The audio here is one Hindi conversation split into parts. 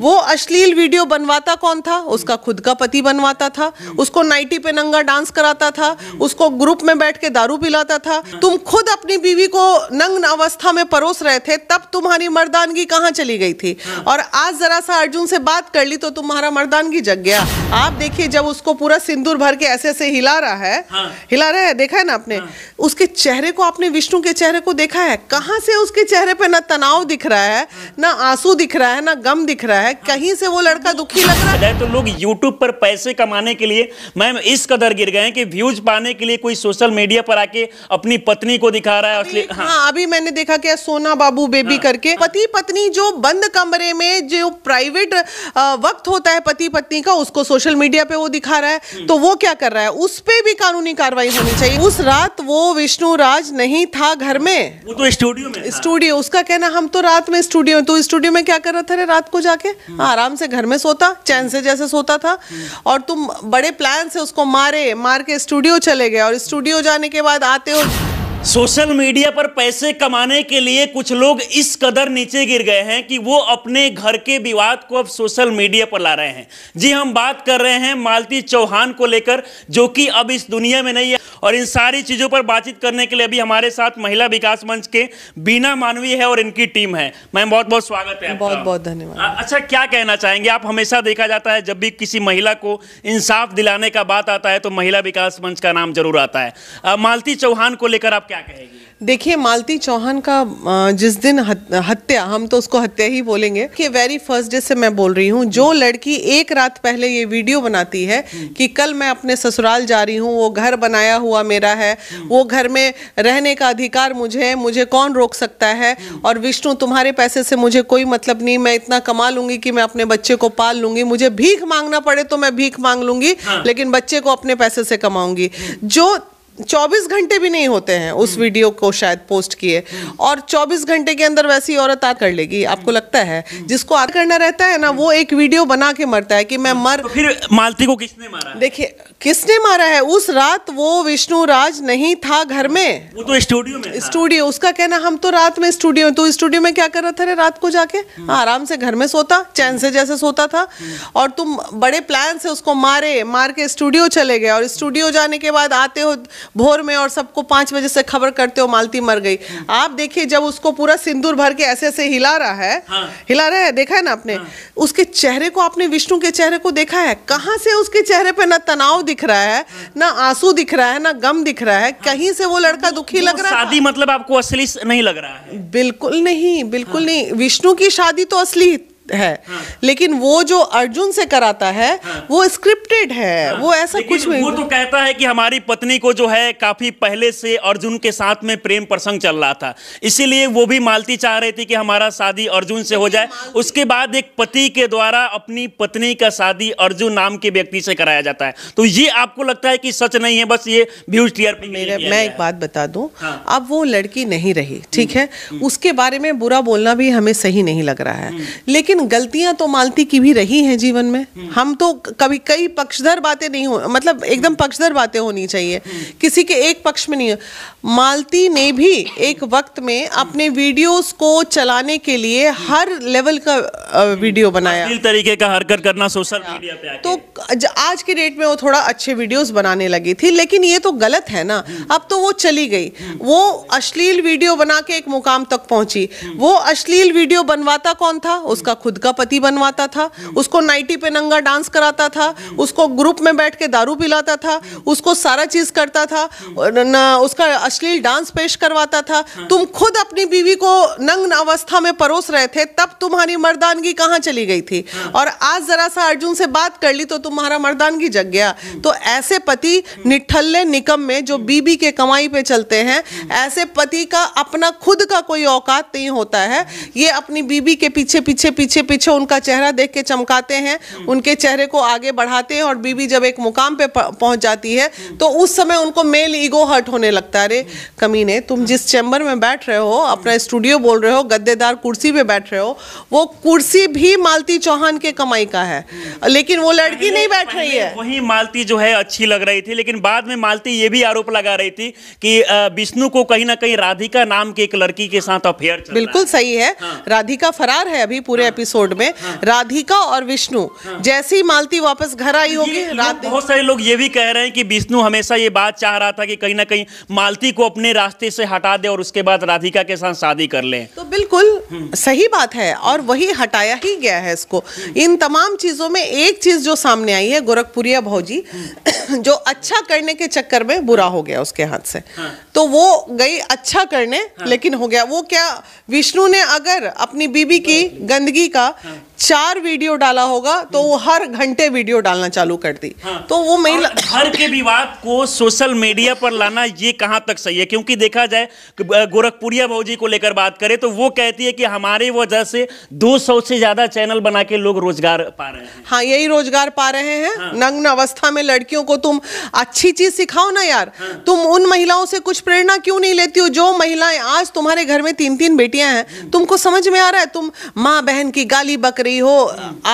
वो अश्लील वीडियो बनवाता कौन था उसका खुद का पति बनवाता था उसको नाइटी पे नंगा डांस कराता था उसको ग्रुप में बैठ के दारू पिलाता था तुम खुद अपनी बीवी को नंग अवस्था में परोस रहे थे तब तुम्हारी मर्दानगी कहाँ चली गई थी और आज जरा सा अर्जुन से बात कर ली तो तुम्हारा मर्दानगी जग गया आप देखिए जब उसको पूरा सिंदूर भर के ऐसे ऐसे हिला रहा है हाँ। हिला रहा है देखा है ना आपने हाँ। उसके चेहरे को आपने विष्णु के चेहरे को देखा है कहाँ से उसके चेहरे पर ना तनाव दिख रहा है ना आंसू दिख रहा है ना गम दिख रहा है है कहीं से वो लड़का दुखी लग रहा है तो लोग YouTube पर पैसे कमाने के लिए मैम इस कदर गिर गए कि व्यूज पाने के लिए कोई सोशल मीडिया पर आके अपनी पत्नी को दिखा रहा है अभी, हाँ।, हाँ अभी मैंने देखा क्या सोना बाबू बेबी हाँ, करके हाँ, पति पत्नी जो बंद कमरे में जो प्राइवेट वक्त होता है पति पत्नी का उसको सोशल मीडिया पे वो दिखा रहा है हम्म। तो वो क्या कर रहा है उस पर भी कानूनी कार्रवाई होनी चाहिए उस रात वो विष्णु राज नहीं था घर में वो तो स्टूडियो में स्टूडियो उसका कहना हम तो रात में स्टूडियो तो स्टूडियो में क्या कर रहा था रात को जाके हाँ, आराम से घर में सोता चैन से जैसे सोता था और तुम बड़े प्लान से उसको मारे मार के स्टूडियो चले गए और स्टूडियो जाने के बाद आते हो सोशल मीडिया पर पैसे कमाने के लिए कुछ लोग इस कदर नीचे गिर गए हैं कि वो अपने घर के विवाद को अब सोशल मीडिया पर ला रहे हैं जी हम बात कर रहे हैं मालती चौहान को लेकर जो कि अब इस दुनिया में नहीं है और इन सारी चीज़ों पर बातचीत करने के लिए अभी हमारे साथ महिला विकास मंच के बीना मानवी है और इनकी टीम है मैम बहुत बहुत स्वागत है बहुत बहुत धन्यवाद अच्छा क्या कहना चाहेंगे आप हमेशा देखा जाता है जब भी किसी महिला को इंसाफ दिलाने का बात आता है तो महिला विकास मंच का नाम जरूर आता है मालती चौहान को लेकर आप क्या कहेगी देखिए मालती चौहान का जिस दिन हत्या हम तो उसको हत्या ही बोलेंगे कि वेरी फर्स्ट डे से मैं बोल रही हूँ जो लड़की एक रात पहले ये वीडियो बनाती है कि कल मैं अपने ससुराल जा रही हूँ वो घर बनाया हुआ मेरा है वो घर में रहने का अधिकार मुझे है मुझे कौन रोक सकता है और विष्णु तुम्हारे पैसे से मुझे कोई मतलब नहीं मैं इतना कमा लूंगी कि मैं अपने बच्चे को पाल लूंगी मुझे भीख मांगना पड़े तो मैं भीख मांग लूंगी हाँ। लेकिन बच्चे को अपने पैसे से कमाऊंगी जो 24 घंटे भी नहीं होते हैं उस हम्म। वीडियो को शायद पोस्ट किए हम्म। और 24 घंटे के अंदर वैसी औरत आ कर लेगी आपको हम्म। लगता है जिसको आ करना रहता है ना वो एक वीडियो बना के मरता है कि मैं मर तो फिर मालती को किसने मारा देखिए किसने मारा है उस रात वो विष्णु राज नहीं था घर में वो तो स्टूडियो में स्टूडियो उसका कहना हम तो रात में स्टूडियो तो स्टूडियो में क्या कर रहा था रात को जाके हाँ, आराम से घर में सोता चैन से जैसे सोता था और तुम बड़े प्लान से उसको मारे मार के स्टूडियो चले गए और स्टूडियो जाने के बाद आते हो भोर में और सबको पाँच बजे से खबर करते हो मालती मर गई आप देखिए जब उसको पूरा सिंदूर भर के ऐसे ऐसे हिला रहा है हाँ। हिला रहा है देखा है ना आपने हाँ। उसके चेहरे को आपने विष्णु के चेहरे को देखा है कहाँ से उसके चेहरे पर ना तनाव दिख रहा है हाँ। ना आंसू दिख रहा है ना गम दिख रहा है हाँ। कहीं से वो लड़का दुखी लग रहा है शादी मतलब आपको असली नहीं लग रहा है बिल्कुल नहीं बिल्कुल हाँ। नहीं विष्णु की शादी तो असली है हाँ। लेकिन वो जो अर्जुन से कराता है हाँ। वो स्क्रिप्टेड है हाँ। वो ऐसा कुछ नहीं वो तो कहता है कि हमारी पत्नी को जो है काफी पहले से अर्जुन के साथ में प्रेम प्रसंग चल रहा था इसीलिए वो भी मालती चाह रही थी कि हमारा शादी अर्जुन से हो जाए उसके बाद एक पति के द्वारा अपनी पत्नी का शादी अर्जुन नाम के व्यक्ति से कराया जाता है तो ये आपको लगता है कि सच नहीं है बस ये व्यूज क्लियर मैं एक बात बता दू हाँ। अब वो लड़की नहीं रही ठीक हम्म। है हम्म। उसके बारे में बुरा बोलना भी हमें सही नहीं लग रहा है हम्म। लेकिन लेकिन गलतियां तो मालती की भी रही हैं जीवन में हम्म। हम तो कभी कई पक्षधर बातें नहीं हो मतलब एकदम पक्षधर बातें होनी चाहिए हम्म। किसी के एक पक्ष में नहीं हो मालती ने भी एक वक्त में अपने वीडियोस को चलाने के लिए हर लेवल का वीडियो बनाया तरीके का हरकत करना सोशल हाँ। मीडिया पे तो आज के डेट में वो थोड़ा अच्छे वीडियोस बनाने लगी थी लेकिन ये तो गलत है ना हम्म। अब तो वो चली गई वो अश्लील वीडियो बना के एक मुकाम तक पहुंची वो अश्लील वीडियो बनवाता कौन था उसका खुद का पति बनवाता था उसको नाइटी पे नंगा डांस कराता था उसको ग्रुप में बैठ के दारू पिलाता था उसको सारा चीज़ करता था ना उसका अश्लील डांस पेश करवाता था तुम खुद अपनी बीवी को नंग अवस्था में परोस रहे थे तब तुम्हारी मर्दानगी कहाँ चली गई थी और आज ज़रा सा अर्जुन से बात कर ली तो तुम्हारा मर्दानगी जग गया तो ऐसे पति निठल्ले निकम में जो बीबी के कमाई पे चलते हैं ऐसे पति का अपना खुद का कोई औकात नहीं होता है ये अपनी बीबी के पीछे पीछे पीछे पीछे पीछे उनका चेहरा देख के चमकाते हैं उनके चेहरे को आगे बढ़ाते हैं और बीबी जब एक मुकाम पे पहुंच जाती है तो उस समय उनको मेल ईगो हर्ट होने लगता है अरे कमीने तुम जिस चैम्बर में बैठ रहे हो अपना स्टूडियो बोल रहे हो गद्देदार कुर्सी पे बैठ रहे हो वो कुर्सी भी मालती चौहान के कमाई का है लेकिन वो लड़की नहीं बैठ रही है वही मालती जो है अच्छी लग रही थी लेकिन बाद में मालती ये भी आरोप लगा रही थी कि विष्णु को कहीं ना कहीं राधिका नाम की एक लड़की के साथ अफेयर बिल्कुल सही है हाँ। राधिका फरार है अभी पूरे एपिसोड हाँ। एपिसोड में हाँ। राधिका और विष्णु हाँ। जैसे ही मालती वापस घर आई होगी बहुत सारे लोग ये भी कह रहे हैं कि विष्णु हमेशा ये बात चाह रहा था कि कहीं ना कहीं मालती को अपने रास्ते से हटा दे और उसके बाद राधिका के साथ शादी कर ले तो बिल्कुल सही बात है और वही हटाया ही गया है इसको इन तमाम चीजों में एक चीज जो सामने आई है गोरखपुरिया भाजी जो अच्छा करने के चक्कर में बुरा हो गया उसके हाथ से हाँ। तो वो गई अच्छा करने हाँ। लेकिन हो गया वो क्या विष्णु ने अगर अपनी बीबी की हाँ। गंदगी का चार वीडियो डाला होगा तो वो हर घंटे वीडियो डालना चालू कर दी हाँ। तो वो महिला घर के विवाद को सोशल मीडिया पर लाना ये कहां तक सही है क्योंकि देखा जाए गोरखपुरिया भाजी को लेकर बात करें तो वो कहती है कि हमारे वजह से 200 से ज्यादा चैनल बना के लोग रोजगार पा रहे हैं हाँ यही रोजगार पा रहे हैं हाँ। नग्न अवस्था में लड़कियों को तुम अच्छी चीज सिखाओ ना यार हाँ। तुम उन महिलाओं से कुछ प्रेरणा क्यों नहीं लेती हो जो महिलाएं आज तुम्हारे घर में तीन तीन बेटियां हैं तुमको समझ में आ रहा है तुम माँ बहन की गाली बकरी रही हो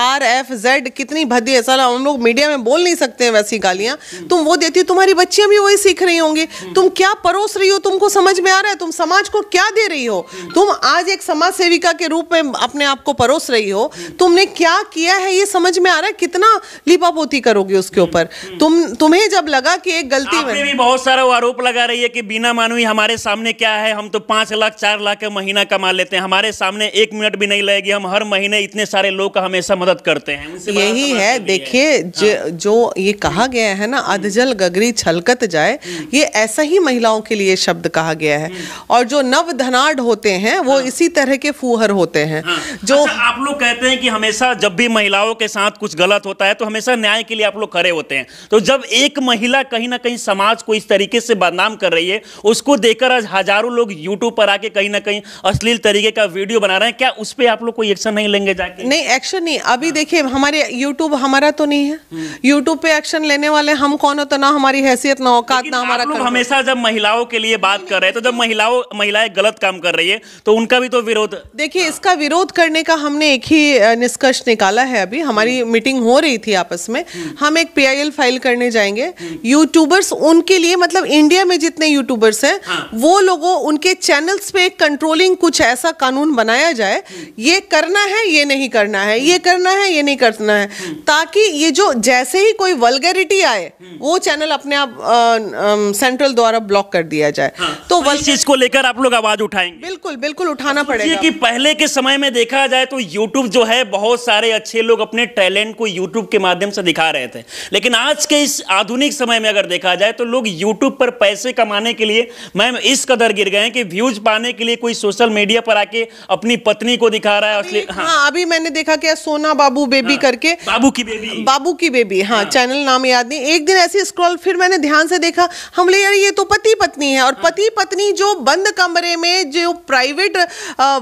आर एफ जेड कितनी भद्दी है साला हम लोग मीडिया में बोल नहीं सकते हैं वैसी गालियां तुम वो देती हो तुम्हारी बच्चियां भी वही सीख रही होंगी तुम क्या परोस रही हो तुमको समझ में आ रहा है तुम समाज को क्या दे रही हो तुम आज एक समाज सेविका के रूप में अपने आप को परोस रही हो तुमने क्या किया है ये समझ में आ रहा है कितना लिपापोती करोगे उसके ऊपर तुम तुम्हें जब लगा कि एक गलती में भी बहुत सारा आरोप लगा रही है कि बिना मानवी हमारे सामने क्या है हम तो पांच लाख चार लाख का महीना कमा लेते हैं हमारे सामने एक मिनट भी नहीं लगेगी हम हर महीने इतने सारे सारे लोग हमेशा मदद करते हैं यही है देखिए हाँ। जो ये कहा गया है ना अधजल गगरी छलकत जाए ये ऐसा ही महिलाओं के लिए शब्द कहा गया है हम्म। और जो नव धनाड होते हैं वो हाँ। इसी तरह के फूहर होते हैं हाँ। जो अच्छा, आप लोग कहते हैं कि हमेशा जब भी महिलाओं के साथ कुछ गलत होता है तो हमेशा न्याय के लिए आप लोग खड़े होते हैं तो जब एक महिला कहीं ना कहीं समाज को इस तरीके से बदनाम कर रही है उसको देखकर आज हजारों लोग यूट्यूब पर आके कहीं ना कहीं अश्लील तरीके का वीडियो बना रहे हैं क्या उस पर आप लोग कोई एक्शन नहीं लेंगे जाके नहीं एक्शन नहीं अभी हाँ। देखिए हमारे यूट्यूब हमारा तो नहीं है यूट्यूब पे एक्शन लेने वाले हम कौन हो तो ना हमारी हैसियत ना औकात ना हमारा लोग हमेशा जब महिलाओं के लिए बात कर रहे हैं तो जब महिलाओं महिलाएं गलत काम कर रही है तो उनका भी तो विरोध देखिए हाँ। इसका विरोध करने का हमने एक ही निष्कर्ष निकाला है अभी हमारी मीटिंग हम्म। हो रही थी आपस में हम्म। हम एक पी फाइल करने जाएंगे यूट्यूबर्स हम्म। उनके लिए मतलब इंडिया में जितने यूट्यूबर्स हैं हाँ। वो लोगों उनके चैनल्स पे कंट्रोलिंग कुछ ऐसा कानून बनाया जाए ये करना है ये नहीं करना करना है ये करना है ये नहीं करना है हम्म। ताकि ये जो जैसे ही कोई वलगरिटी आए हम्म। वो चैनल अपने आप सेंट्रल द्वारा ब्लॉक कर दिया जाए हाँ, तो, तो चीज को लेकर आप लोग आवाज उठाएंगे बिल्कुल बिल्कुल उठाना पड़ेगा कि पहले के समय में देखा जाए तो यूट्यूब जो है बहुत सारे अच्छे लोग अपने टैलेंट को यूट्यूब के माध्यम से दिखा रहे थे लेकिन आज के इस आधुनिक समय में अगर देखा जाए तो लोग यूट्यूब पर पैसे कमाने के लिए मैम इस कदर गिर गए कि व्यूज पाने के लिए कोई सोशल मीडिया पर आके अपनी पत्नी को दिखा रहा है हाँ।, हाँ अभी मैंने देखा क्या सोना बाबू बेबी हाँ, करके बाबू की बेबी बाबू की बेबी हाँ, हाँ चैनल नाम याद नहीं एक दिन ऐसे स्क्रॉल फिर मैंने ध्यान से देखा हम ले यार ये तो पति पत्नी है और हाँ। पति पत्नी जो बंद कमरे में जो प्राइवेट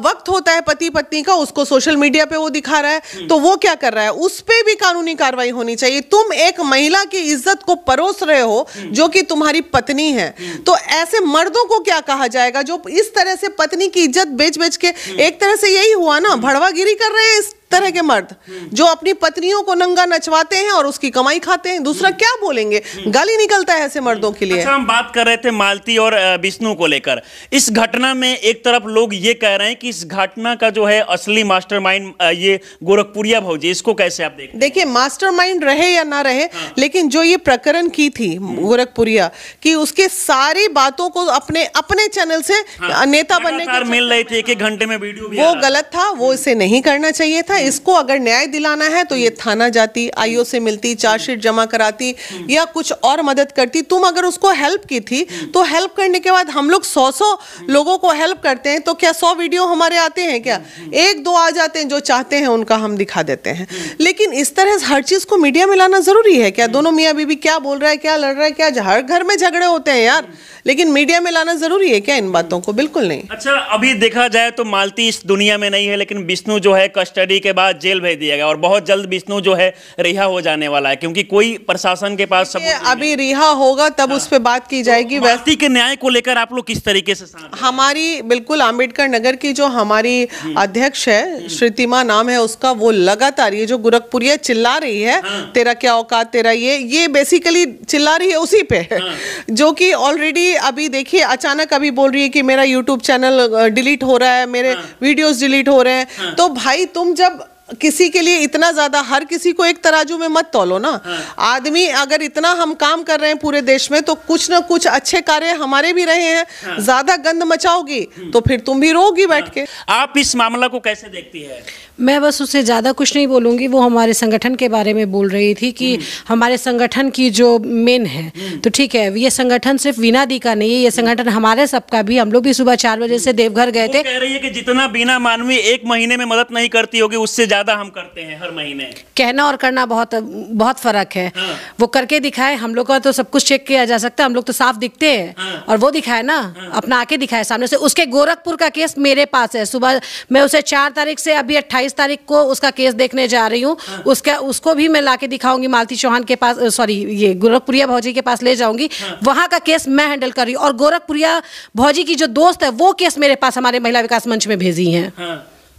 वक्त होता है पति पत्नी का उसको सोशल मीडिया पे वो दिखा रहा है हम्म। तो वो क्या कर रहा है उस पर भी कानूनी कार्रवाई होनी चाहिए तुम एक महिला की इज्जत को परोस रहे हो हम्म। जो कि तुम्हारी पत्नी है हम्म। तो ऐसे मर्दों को क्या कहा जाएगा जो इस तरह से पत्नी की इज्जत बेच बेच के एक तरह से यही हुआ ना भड़वागिरी कर रहे हैं इस तरह के मर्द जो अपनी पत्नियों को नंगा नचवाते हैं और उसकी कमाई खाते हैं दूसरा हम्म। क्या बोलेंगे गाली निकलता है ऐसे मर्दों के लिए अच्छा हम बात कर रहे थे मालती और विष्णु को लेकर इस घटना में एक तरफ लोग ये कह रहे हैं कि इस घटना का जो है असली मास्टरमाइंड ये गोरखपुरिया भौजी इसको कैसे आप देख देखिए मास्टर रहे या ना रहे हाँ। लेकिन जो ये प्रकरण की थी हम्म। गोरखपुरिया की उसके सारी बातों को अपने अपने चैनल से हाँ। नेता बनने मिल रही थी एक घंटे में वीडियो वो गलत था वो हम्म। इसे नहीं करना चाहिए था हम्म। इसको अगर न्याय दिलाना है तो ये हम्म। थाना जाती आईओ से मिलती चार्जशीट जमा कराती हम्म। या कुछ और मदद करती तुम अगर उसको हेल्प की थी तो हेल्प करने के बाद हम लोग सौ सौ लोगों को हेल्प करते हैं तो क्या सौ वीडियो हमारे आते हैं क्या एक दो आ जाते हैं जो चाहते हैं उनका हम दिखा देते हैं लेकिन इस तरह हर चीज़ को मीडिया में लाना ज़रूरी है क्या दोनों मियाँ बीबी क्या बोल रहा है क्या लड़ रहा है क्या हर घर में झगड़े होते हैं यार लेकिन मीडिया में लाना जरूरी है क्या इन बातों को बिल्कुल नहीं अच्छा अभी देखा जाए तो मालती इस दुनिया में नहीं है लेकिन विष्णु जो है कस्टडी के बाद जेल भेज दिया गया और बहुत जल्द विष्णु जो है रिहा हो जाने वाला है क्योंकि कोई प्रशासन के पास अभी रिहा होगा तब हाँ। उस पर बात की तो जाएगी व्यक्ति के न्याय को लेकर आप लोग किस तरीके से हमारी बिल्कुल अम्बेडकर नगर की जो हमारी हम्म। अध्यक्ष है हम्म। श्रीतिमा नाम है उसका वो लगातार ये जो गोरखपुरिया चिल्ला रही है हाँ। तेरा क्या औकात तेरा ये ये बेसिकली चिल्ला रही है उसी पे हाँ। जो कि ऑलरेडी अभी देखिए अचानक अभी बोल रही है कि मेरा यूट्यूब चैनल डिलीट हो रहा है मेरे वीडियोस हाँ। डिलीट हो रहे हैं हाँ। तो भाई तुम जब किसी के लिए इतना ज़्यादा हर किसी को एक तराजू में मत तोलो ना हाँ। आदमी अगर इतना हम काम कर रहे हैं पूरे देश में तो कुछ ना कुछ अच्छे कार्य हमारे भी रहे हैं हाँ। ज़्यादा गंद मचाओगी हम्म। तो फिर तुम भी रोगी बैठ हाँ। के आप इस मामला को कैसे देखती है मैं बस उससे ज़्यादा कुछ नहीं बोलूँगी वो हमारे संगठन के बारे में बोल रही थी कि हम्म। हमारे संगठन की जो मेन है हम्म। तो ठीक है ये संगठन सिर्फ बिना दी का नहीं है ये संगठन हमारे सबका भी हम लोग भी सुबह चार बजे से देवघर गए थे कह रही है कि जितना बिना मानवीय एक महीने में मदद नहीं करती होगी उससे ज़्यादा ज्यादा हम करते हैं हर महीने कहना और करना बहुत बहुत फर्क है हाँ। वो करके दिखाए हम लोग का तो सब कुछ चेक किया जा सकता है हम लोग तो साफ दिखते हैं हाँ। और वो दिखाए ना हाँ। अपना आके दिखाए सामने से उसके गोरखपुर का केस मेरे पास है सुबह मैं उसे चार तारीख से अभी अट्ठाईस तारीख को उसका केस देखने जा रही हूँ हाँ। उसका उसको भी मैं ला दिखाऊंगी मालती चौहान के पास सॉरी ये गोरखपुरिया भौजी के पास ले जाऊंगी हाँ। वहाँ का केस मैं हैंडल कर रही हूँ और गोरखपुरिया भौजी की जो दोस्त है वो केस मेरे पास हमारे महिला विकास मंच में भेजी है हाँ।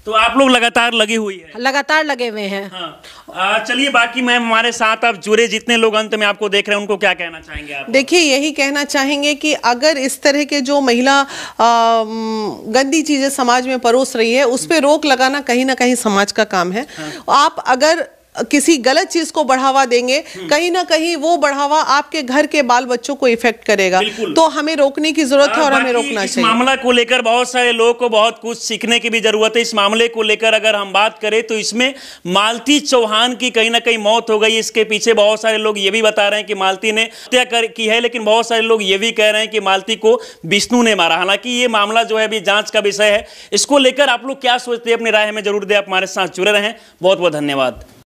तो आप लोग लगातार लगी हुई है लगातार लगे हुए हैं हाँ। चलिए बाकी मैम हमारे साथ आप जुड़े जितने लोग अंत में आपको देख रहे हैं उनको क्या कहना चाहेंगे आप देखिए यही कहना चाहेंगे कि अगर इस तरह के जो महिला आ, गंदी चीजें समाज में परोस रही है उस पर रोक लगाना कहीं ना कहीं समाज का काम है हाँ। आप अगर किसी गलत चीज को बढ़ावा देंगे हम्म। कहीं ना कहीं वो बढ़ावा आपके घर के बाल बच्चों को इफेक्ट करेगा तो हमें रोकने की जरूरत है और हमें रोकना चाहिए मामला को लेकर बहुत सारे लोगों को बहुत कुछ सीखने की भी जरूरत है इस मामले को लेकर अगर हम बात करें तो इसमें मालती चौहान की कहीं ना कहीं मौत हो गई इसके पीछे बहुत सारे लोग ये भी बता रहे हैं कि मालती ने हत्या की है लेकिन बहुत सारे लोग ये भी कह रहे हैं कि मालती को विष्णु ने मारा हालांकि ये मामला जो है अभी जांच का विषय है इसको लेकर आप लोग क्या सोचते हैं अपनी राय हमें जरूर दे आप हमारे साथ जुड़े रहें बहुत बहुत धन्यवाद